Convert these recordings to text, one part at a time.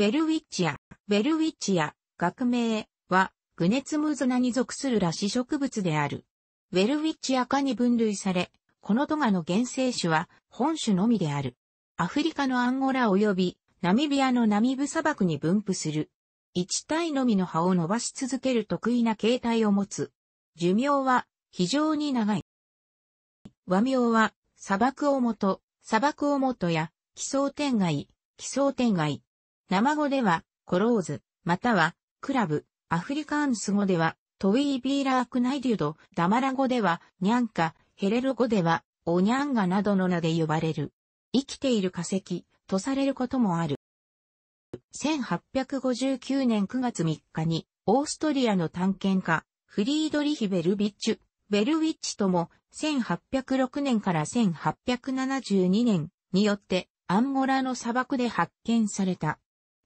ベルウィッチア、ベルウィッチア、学名は、グネツムゾナに属する裸子植物である。ウェルウィッチア科に分類され、このトガの原生種は本種のみである。アフリカのアンゴラ及びナミビアのナミブ砂漠に分布する。一体のみの葉を伸ばし続ける得意な形態を持つ。寿命は非常に長い。和名は砂漠をもと、砂漠をもとや、奇想天外、奇想天外、生語では、コローズ、または、クラブ、アフリカンス語では、トウィービーラークナイデュド、ダマラ語では、ニャンカ、ヘレル語では、オニャンガなどの名で呼ばれる。生きている化石、とされることもある。1859年9月3日に、オーストリアの探検家、フリードリヒ・ベルビッチュ、ベルウィッチとも、1806年から1872年によって、アンゴラの砂漠で発見された。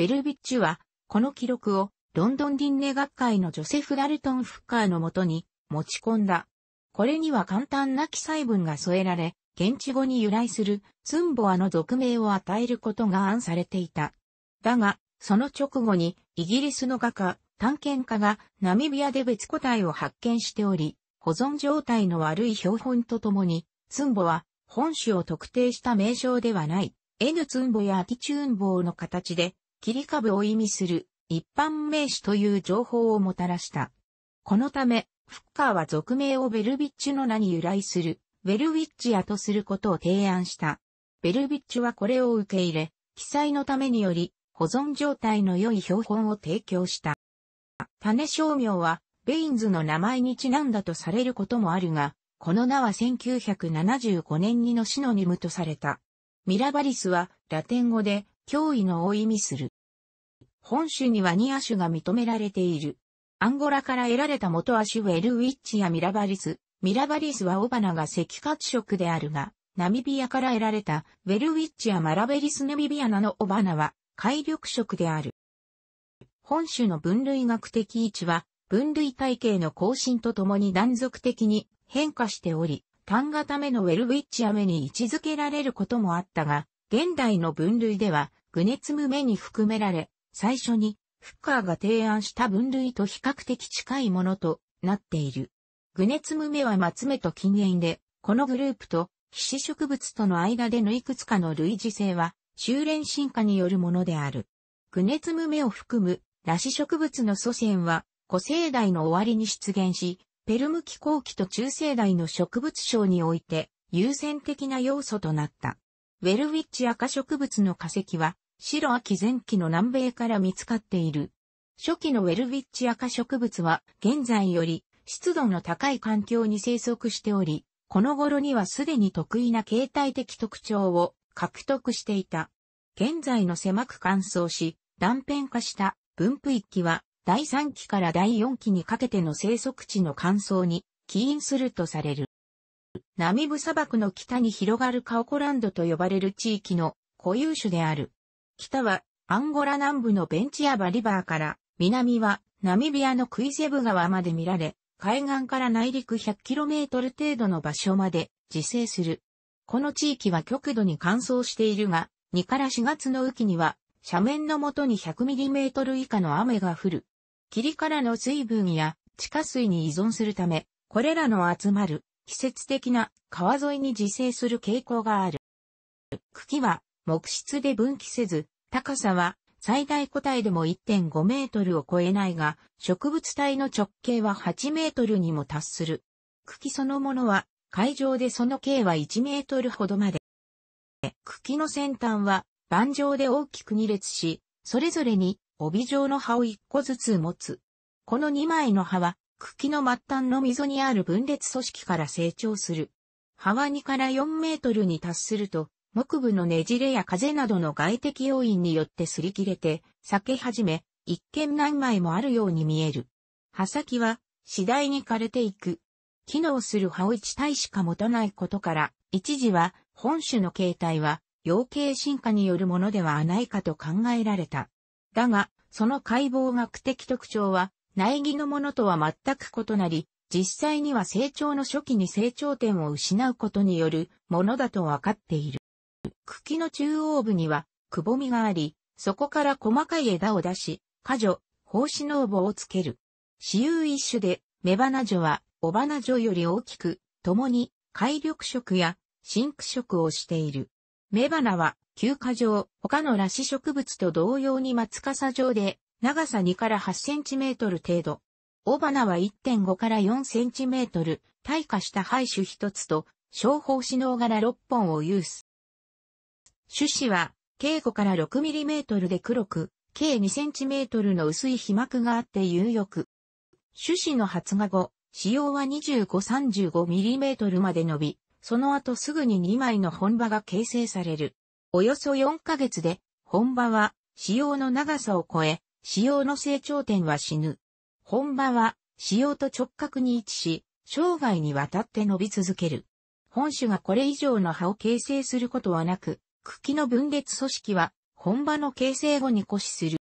ベルビッチュは、この記録をロンドン輪廻学会のジョセフ・ダルトン・フッカーのもとに持ち込んだ。これには簡単な記載文が添えられ、現地語に由来するツンボアの俗名を与えることが案されていた。だが、その直後にイギリスの画家、探検家がナミビアで別個体を発見しており、保存状態の悪い標本とともに、ツンボは本種を特定した名称ではない、N ツンボやアティチューンボの形で切り株を意味する一般名詞という情報をもたらした。このため、フッカーは俗名をベルビッチュの名に由来する、ベルウィッチアとすることを提案した。ベルビッチュはこれを受け入れ、記載のためにより、保存状態の良い標本を提供した。種商名は、ベインズの名前にちなんだとされることもあるが、この名は1975年にのシノニムとされた。ミラバリスはラテン語で脅威のを意味する。本種には2亜種が認められている。アンゴラから得られた元亜種ウェルウィッチやミラバリス。ミラバリスはオバナが赤褐色であるが、ナミビアから得られたウェルウィッチやマラベリスネミビアナのオバナは海緑色である。本種の分類学的位置は、分類体系の更新とともに断続的に変化しており、単型目のウェルウィッチアメに位置づけられることもあったが、現代の分類ではグネツムメに含められ、最初にフッカーが提案した分類と比較的近いものとなっている。グネツムメは松目と禁煙で、このグループと騎士植物との間でのいくつかの類似性は修練進化によるものである。グネツムメを含む裸子植物の祖先は古生代の終わりに出現し、ペルム紀後期と中生代の植物省において優先的な要素となった。ウェルウィッチ赤植物の化石は、白亜紀前期の南米から見つかっている。初期のウェルウィッチ赤植物は、現在より湿度の高い環境に生息しており、この頃にはすでに得意な形態的特徴を獲得していた。現在の狭く乾燥し、断片化した分布域は第3期から第4期にかけての生息地の乾燥に起因するとされる。ナミブ砂漠の北に広がるカオコランドと呼ばれる地域の固有種である。北はアンゴラ南部のベンチアバリバーから、南はナミビアのクイゼブ川まで見られ、海岸から内陸 100km 程度の場所まで自生する。この地域は極度に乾燥しているが、2から4月の雨季には、斜面のもとに 100mm 以下の雨が降る。霧からの水分や地下水に依存するため、これらの集まる季節的な川沿いに自生する傾向がある。茎は木質で分岐せず、高さは最大個体でも1.5メートルを超えないが、植物体の直径は8メートルにも達する。茎そのものは、海上でその径は1メートルほどまで。茎の先端は盤状で大きく2列し、それぞれに帯状の葉を1個ずつ持つ。この2枚の葉は茎の末端の溝にある分裂組織から成長する。葉は2から4メートルに達すると、木部のねじれや風などの外的要因によって擦り切れて、裂け始め、一見何枚もあるように見える。葉先は次第に枯れていく。機能する葉を一体しか持たないことから、一時は本種の形態は養鶏進化によるものではないかと考えられた。だが、その解剖学的特徴は苗木のものとは全く異なり、実際には成長の初期に成長点を失うことによるものだとわかっている。茎の中央部にはくぼみがあり、そこから細かい枝を出し、果樹、胞子の棒をつける。私有一種で、雌花女は、雄花女より大きく、共に、海緑色や、真紅色をしている。雌花は、休暇状、他の裸子植物と同様に松笠状で、長さ2から8センチメートル程度。尾花は1.5から4センチメートル、退化した廃種一つと、小胞子の柄6本を有す。種子は、径5から6ミリメートルで黒く、計2センチメートルの薄い皮膜があって有力。種子の発芽後、使用は2535ミリメートルまで伸び、その後すぐに2枚の本葉が形成される。およそ4ヶ月で、本葉は、使用の長さを超え、潮の成長点は死ぬ。本場は潮と直角に位置し、生涯にわたって伸び続ける。本種がこれ以上の葉を形成することはなく、茎の分裂組織は本場の形成後に固死する。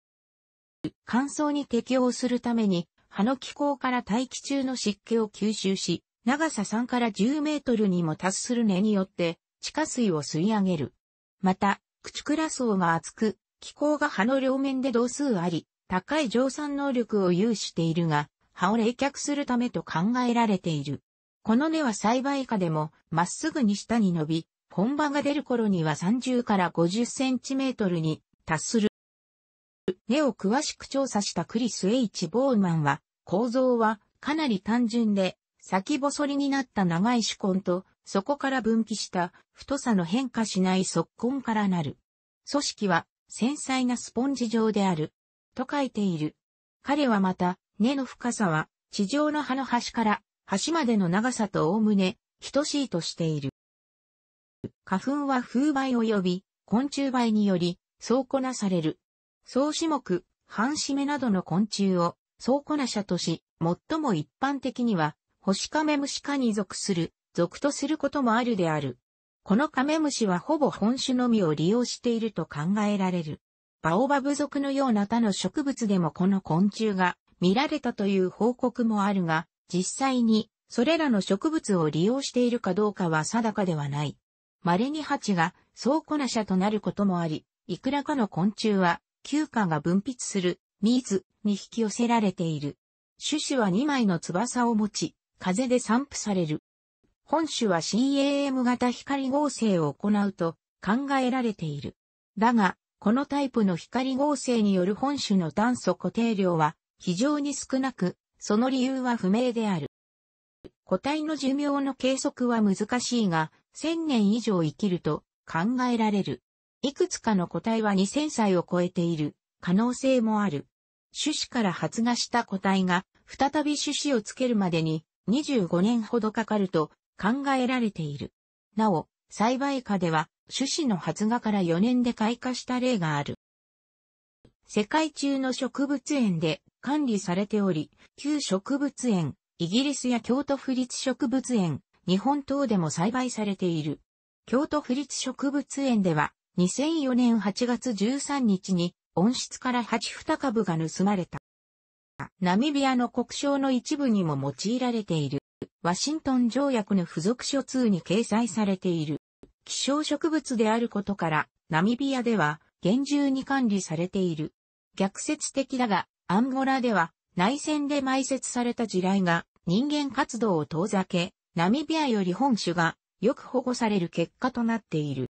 乾燥に適応するために、葉の気候から大気中の湿気を吸収し、長さ3から10メートルにも達する根によって、地下水を吸い上げる。また、口チ層が厚く、気候が葉の両面で同数あり、高い蒸散能力を有しているが、葉を冷却するためと考えられている。この根は栽培下でもまっすぐに下に伸び、本葉が出る頃には30から50センチメートルに達する。根を詳しく調査したクリス・ H・ ボーマンは、構造はかなり単純で、先細りになった長い手根と、そこから分岐した太さの変化しない側根からなる。組織は繊細なスポンジ状である。と書いている。彼はまた、根の深さは、地上の葉の端から端までの長さとおおむね、等しいとしている。花粉は風媒及び昆虫媒により、そうこなされる。総種目、半締めなどの昆虫を、そうこな者とし、最も一般的には、星亀虫科に属する、属とすることもあるである。このカメムシはほぼ本種のみを利用していると考えられる。バオバブ族のような他の植物でもこの昆虫が見られたという報告もあるが、実際にそれらの植物を利用しているかどうかは定かではない。稀に蜂が倉庫な者となることもあり、いくらかの昆虫は休暇が分泌する水に引き寄せられている。種子は2枚の翼を持ち、風で散布される。本種は CAM 型光合成を行うと考えられている。だが、このタイプの光合成による本種の炭素固定量は非常に少なく、その理由は不明である。個体の寿命の計測は難しいが、1000年以上生きると考えられる。いくつかの個体は2000歳を超えている可能性もある。種子から発芽した個体が再び種子をつけるまでに25年ほどかかると考えられている。なお、栽培下では、種子の発芽から4年で開花した例がある。世界中の植物園で管理されており、旧植物園、イギリスや京都府立植物園、日本等でも栽培されている。京都府立植物園では、2004年8月13日に温室から8二株が盗まれた。ナミビアの国章の一部にも用いられている。ワシントン条約の付属書通に掲載されている。希少植物であることから、ナミビアでは厳重に管理されている。逆説的だが、アンゴラでは内戦で埋設された地雷が人間活動を遠ざけ、ナミビアより本種がよく保護される結果となっている。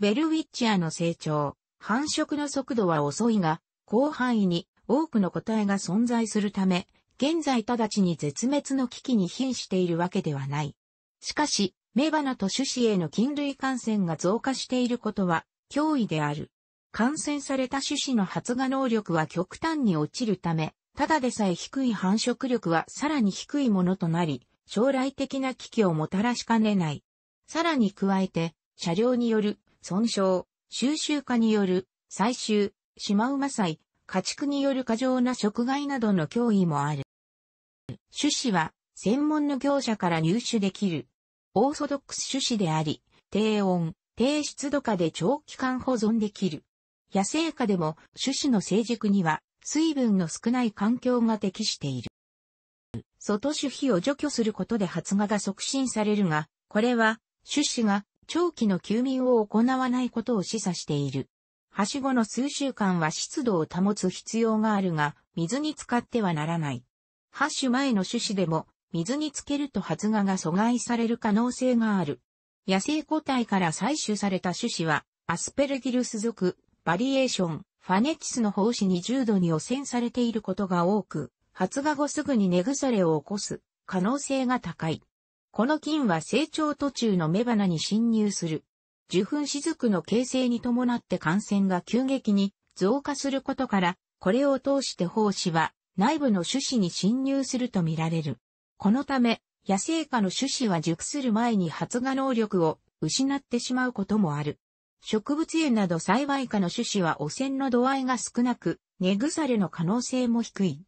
ベルウィッチアの成長、繁殖の速度は遅いが、広範囲に多くの個体が存在するため、現在直ちに絶滅の危機に瀕しているわけではない。しかし、雌花と種子への菌類感染が増加していることは脅威である。感染された種子の発芽能力は極端に落ちるため、ただでさえ低い繁殖力はさらに低いものとなり、将来的な危機をもたらしかねない。さらに加えて、車両による損傷、収集化による採集、シマウマ祭、家畜による過剰な食害などの脅威もある。種子は専門の業者から入手できる。オーソドックス種子であり、低温、低湿度下で長期間保存できる。野生下でも種子の成熟には水分の少ない環境が適している。外種皮を除去することで発芽が促進されるが、これは種子が長期の休眠を行わないことを示唆している。はしごの数週間は湿度を保つ必要があるが、水に浸かってはならない。ハッシュ前の種子でも、水につけると発芽が阻害される可能性がある。野生個体から採取された種子は、アスペルギルス属、バリエーション、ファネチスの胞子に重度に汚染されていることが多く、発芽後すぐに根腐れを起こす可能性が高い。この菌は成長途中の雌花に侵入する。受粉雫の形成に伴って感染が急激に増加することから、これを通して胞子は内部の種子に侵入するとみられる。このため、野生下の種子は熟する前に発芽能力を失ってしまうこともある。植物園など栽培下の種子は汚染の度合いが少なく、根腐れの可能性も低い。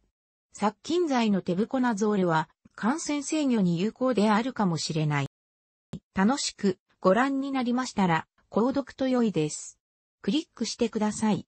殺菌剤のテブコナゾールは感染制御に有効であるかもしれない。楽しくご覧になりましたら、購読と良いです。クリックしてください。